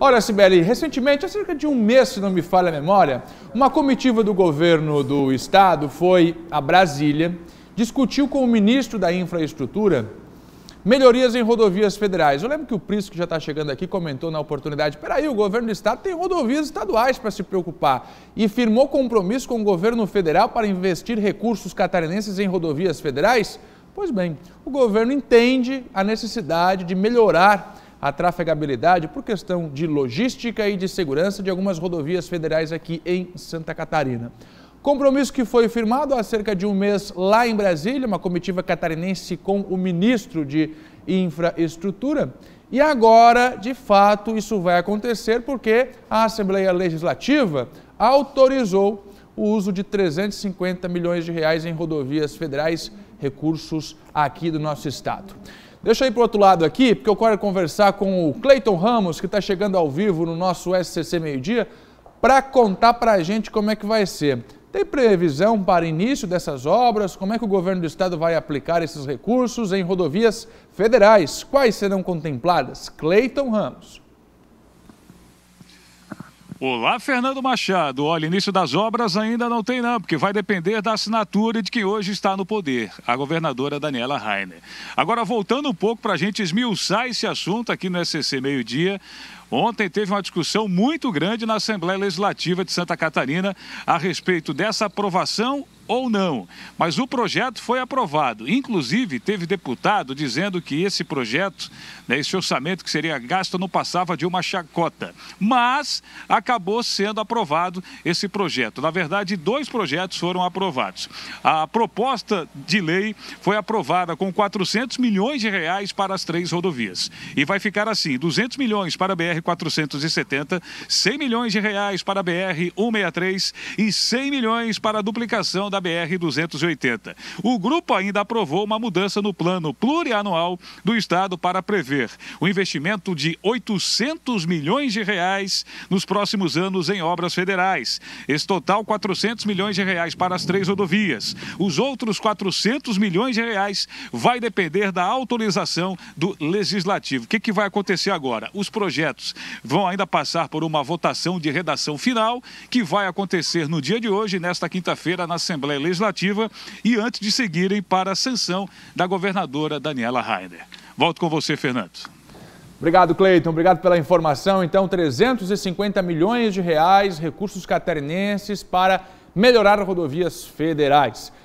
Olha, Sibeli, recentemente, há cerca de um mês, se não me falha a memória, uma comitiva do governo do estado foi a Brasília, discutiu com o ministro da Infraestrutura melhorias em rodovias federais. Eu lembro que o Prisco, que já está chegando aqui, comentou na oportunidade: peraí, o governo do estado tem rodovias estaduais para se preocupar e firmou compromisso com o governo federal para investir recursos catarinenses em rodovias federais? Pois bem, o governo entende a necessidade de melhorar a trafegabilidade por questão de logística e de segurança de algumas rodovias federais aqui em Santa Catarina. Compromisso que foi firmado há cerca de um mês lá em Brasília, uma comitiva catarinense com o ministro de Infraestrutura. E agora, de fato, isso vai acontecer porque a Assembleia Legislativa autorizou o uso de 350 milhões de reais em rodovias federais, recursos aqui do nosso estado. Deixa eu ir para o outro lado aqui, porque eu quero conversar com o Cleiton Ramos, que está chegando ao vivo no nosso SCC Meio Dia, para contar para a gente como é que vai ser. Tem previsão para início dessas obras? Como é que o governo do estado vai aplicar esses recursos em rodovias federais? Quais serão contempladas? Cleiton Ramos. Olá, Fernando Machado. Olha, início das obras ainda não tem não, porque vai depender da assinatura de quem hoje está no poder, a governadora Daniela Rainer. Agora, voltando um pouco para a gente esmiuçar esse assunto aqui no SCC Meio Dia, Ontem teve uma discussão muito grande na Assembleia Legislativa de Santa Catarina a respeito dessa aprovação ou não. Mas o projeto foi aprovado. Inclusive, teve deputado dizendo que esse projeto, né, esse orçamento que seria gasto, não passava de uma chacota. Mas acabou sendo aprovado esse projeto. Na verdade, dois projetos foram aprovados. A proposta de lei foi aprovada com 400 milhões de reais para as três rodovias. E vai ficar assim: 200 milhões para a BR-470, 100 milhões de reais para a BR-163 e 100 milhões para a duplicação da da BR-280. O grupo ainda aprovou uma mudança no plano plurianual do Estado para prever o investimento de 800 milhões de reais nos próximos anos em obras federais. Esse total, 400 milhões de reais para as três rodovias. Os outros 400 milhões de reais vai depender da autorização do Legislativo. O que, que vai acontecer agora? Os projetos vão ainda passar por uma votação de redação final que vai acontecer no dia de hoje, nesta quinta-feira, na Assembleia Assembleia Legislativa e antes de seguirem para a sanção da governadora Daniela Rainer. Volto com você, Fernando. Obrigado, Cleiton. Obrigado pela informação. Então, 350 milhões de reais, recursos catarinenses para melhorar rodovias federais.